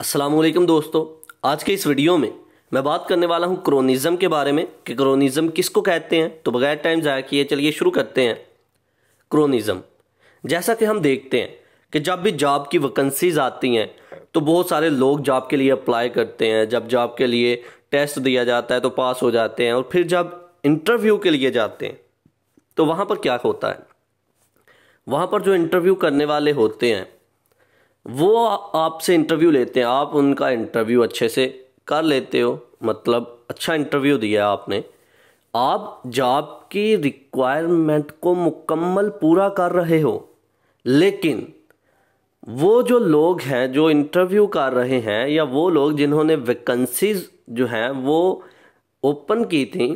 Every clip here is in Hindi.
असलम दोस्तों आज के इस वीडियो में मैं बात करने वाला हूं क्रोनिज़म के बारे में कि क्रोनिज़म किसको कहते हैं तो बगैर टाइम ज़ाया किए चलिए शुरू करते हैं क्रोनिज़म जैसा कि हम देखते हैं कि जब भी जॉब की वैकेंसीज आती हैं तो बहुत सारे लोग जॉब के लिए अप्लाई करते हैं जब जॉब के लिए टेस्ट दिया जाता है तो पास हो जाते हैं और फिर जब इंटरव्यू के लिए जाते हैं तो वहाँ पर क्या होता है वहाँ पर जो इंटरव्यू करने वाले होते हैं वो आपसे इंटरव्यू लेते हैं आप उनका इंटरव्यू अच्छे से कर लेते हो मतलब अच्छा इंटरव्यू दिया आपने आप जॉब की रिक्वायरमेंट को मुकम्मल पूरा कर रहे हो लेकिन वो जो लोग हैं जो इंटरव्यू कर रहे हैं या वो लोग जिन्होंने वैकेंसीज जो हैं वो ओपन की थी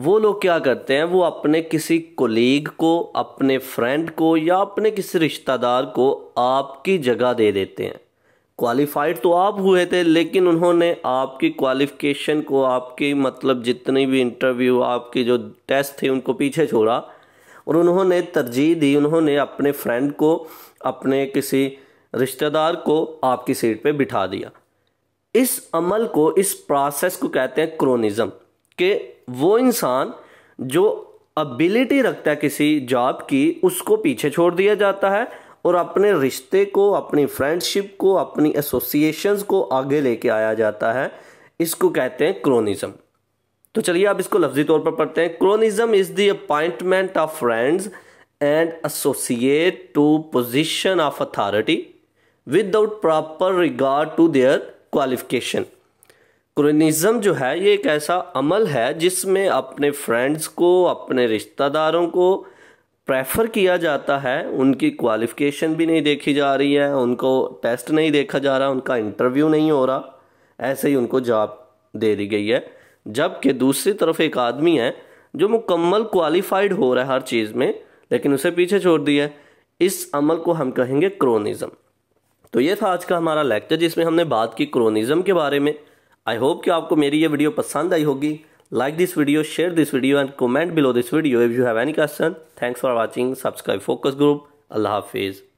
वो लोग क्या करते हैं वो अपने किसी कोलीग को अपने फ्रेंड को या अपने किसी रिश्तेदार को आपकी जगह दे देते हैं क्वालिफाइड तो आप हुए थे लेकिन उन्होंने आपकी क्वालिफिकेशन को आपकी मतलब जितनी भी इंटरव्यू आपकी जो टेस्ट थे उनको पीछे छोड़ा और उन्होंने तरजीह दी उन्होंने अपने फ्रेंड को अपने किसी रिश्तेदार को आपकी सीट पे बिठा दिया इस अमल को इस प्रोसेस को कहते हैं क्रोनिज़म कि वो इंसान जो अबिलिटी रखता है किसी जॉब की उसको पीछे छोड़ दिया जाता है और अपने रिश्ते को अपनी फ्रेंडशिप को अपनी एसोसिएशंस को आगे लेके आया जाता है इसको कहते हैं क्रोनिज्म तो चलिए आप इसको लफ्जी तौर पर पढ़ते हैं cronyism is the appointment of friends and associate to position of authority without proper regard to their qualification cronyism जो है ये एक ऐसा अमल है जिसमें अपने फ्रेंड्स को अपने रिश्तेदारों को प्रेफर किया जाता है उनकी क्वालिफ़िकेशन भी नहीं देखी जा रही है उनको टेस्ट नहीं देखा जा रहा उनका इंटरव्यू नहीं हो रहा ऐसे ही उनको जॉब दे दी गई है जबकि दूसरी तरफ एक आदमी है जो मुकम्मल क्वालिफाइड हो रहा है हर चीज़ में लेकिन उसे पीछे छोड़ दिया है इस अमल को हम कहेंगे क्रोनिज़म तो ये था आज का हमारा लेक्चर जिसमें हमने बात की क्रोनिज़म के बारे में आई होप कि आपको मेरी ये वीडियो पसंद आई होगी like this video share this video and comment below this video if you have any question thanks for watching subscribe focus group अल्लाह हाफिज़